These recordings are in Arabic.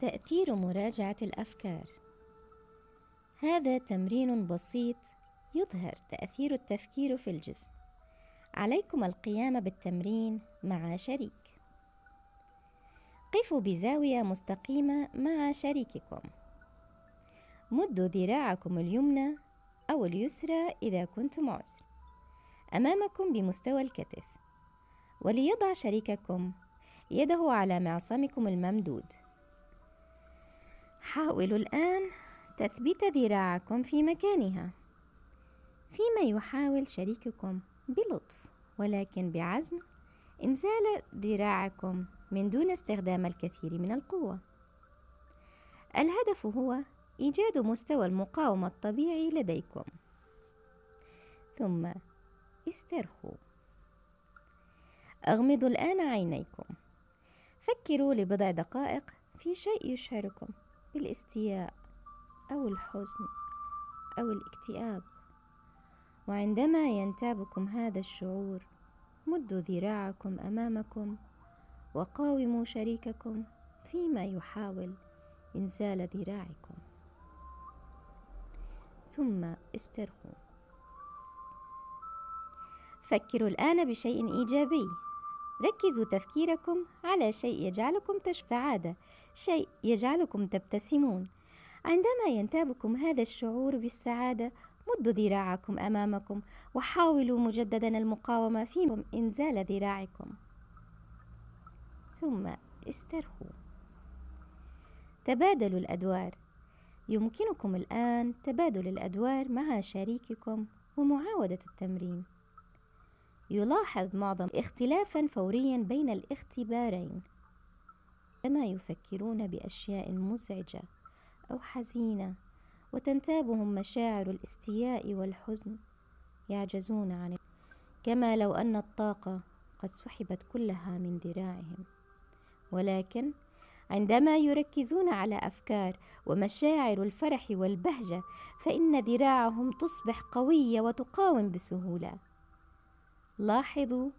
تأثير مراجعة الأفكار هذا تمرين بسيط يظهر تأثير التفكير في الجسم عليكم القيام بالتمرين مع شريك قفوا بزاوية مستقيمة مع شريككم مدوا ذراعكم اليمنى أو اليسرى إذا كنتم عسر أمامكم بمستوى الكتف وليضع شريككم يده على معصمكم الممدود حاولوا الآن تثبيت ذراعكم في مكانها فيما يحاول شريككم بلطف ولكن بعزم إنزال ذراعكم من دون استخدام الكثير من القوة الهدف هو إيجاد مستوى المقاومة الطبيعي لديكم ثم استرخوا أغمضوا الآن عينيكم فكروا لبضع دقائق في شيء يشهركم بالاستياء أو الحزن أو الاكتئاب وعندما ينتابكم هذا الشعور مدوا ذراعكم أمامكم وقاوموا شريككم فيما يحاول إنزال ذراعكم ثم استرخوا فكروا الآن بشيء إيجابي ركزوا تفكيركم على شيء يجعلكم تشفى عاده شيء يجعلكم تبتسمون عندما ينتابكم هذا الشعور بالسعاده مدوا ذراعكم امامكم وحاولوا مجددا المقاومه في انزال ذراعكم ثم استرخوا تبادلوا الادوار يمكنكم الان تبادل الادوار مع شريككم ومعاوده التمرين يلاحظ معظم اختلافا فوريا بين الاختبارين أما يفكرون بأشياء مزعجة أو حزينة وتنتابهم مشاعر الاستياء والحزن يعجزون عن كما لو أن الطاقة قد سحبت كلها من ذراعهم ولكن عندما يركزون على أفكار ومشاعر الفرح والبهجة فإن ذراعهم تصبح قوية وتقاوم بسهولة لاحظوا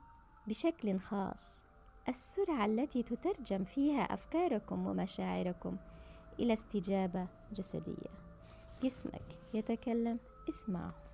بشكل خاص السرعه التي تترجم فيها افكاركم ومشاعركم الى استجابه جسديه جسمك يتكلم اسمعه